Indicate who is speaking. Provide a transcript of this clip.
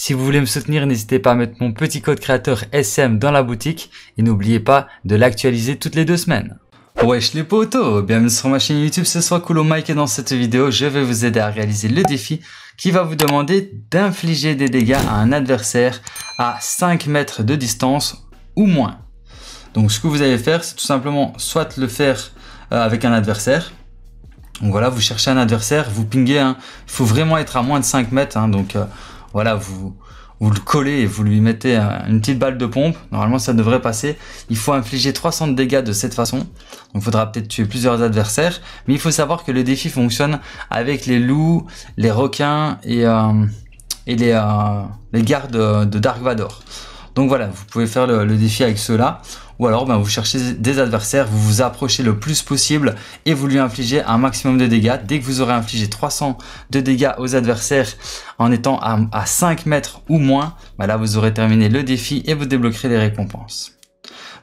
Speaker 1: Si vous voulez me soutenir, n'hésitez pas à mettre mon petit code créateur SM dans la boutique et n'oubliez pas de l'actualiser toutes les deux semaines. Wesh les potos, bienvenue sur ma chaîne YouTube, ce soit Coolo Mike et dans cette vidéo je vais vous aider à réaliser le défi qui va vous demander d'infliger des dégâts à un adversaire à 5 mètres de distance ou moins. Donc ce que vous allez faire c'est tout simplement soit le faire euh, avec un adversaire, donc voilà vous cherchez un adversaire, vous pinguez, il faut vraiment être à moins de 5 mètres, hein, donc... Euh, voilà, vous, vous le collez et vous lui mettez une petite balle de pompe. Normalement, ça devrait passer. Il faut infliger 300 de dégâts de cette façon. Donc, il faudra peut-être tuer plusieurs adversaires. Mais il faut savoir que le défi fonctionne avec les loups, les requins et, euh, les, euh, les gardes de Dark Vador. Donc voilà, vous pouvez faire le, défi avec ceux-là. Ou alors ben, vous cherchez des adversaires, vous vous approchez le plus possible et vous lui infligez un maximum de dégâts. Dès que vous aurez infligé 300 de dégâts aux adversaires en étant à, 5 mètres ou moins, ben là vous aurez terminé le défi et vous débloquerez les récompenses.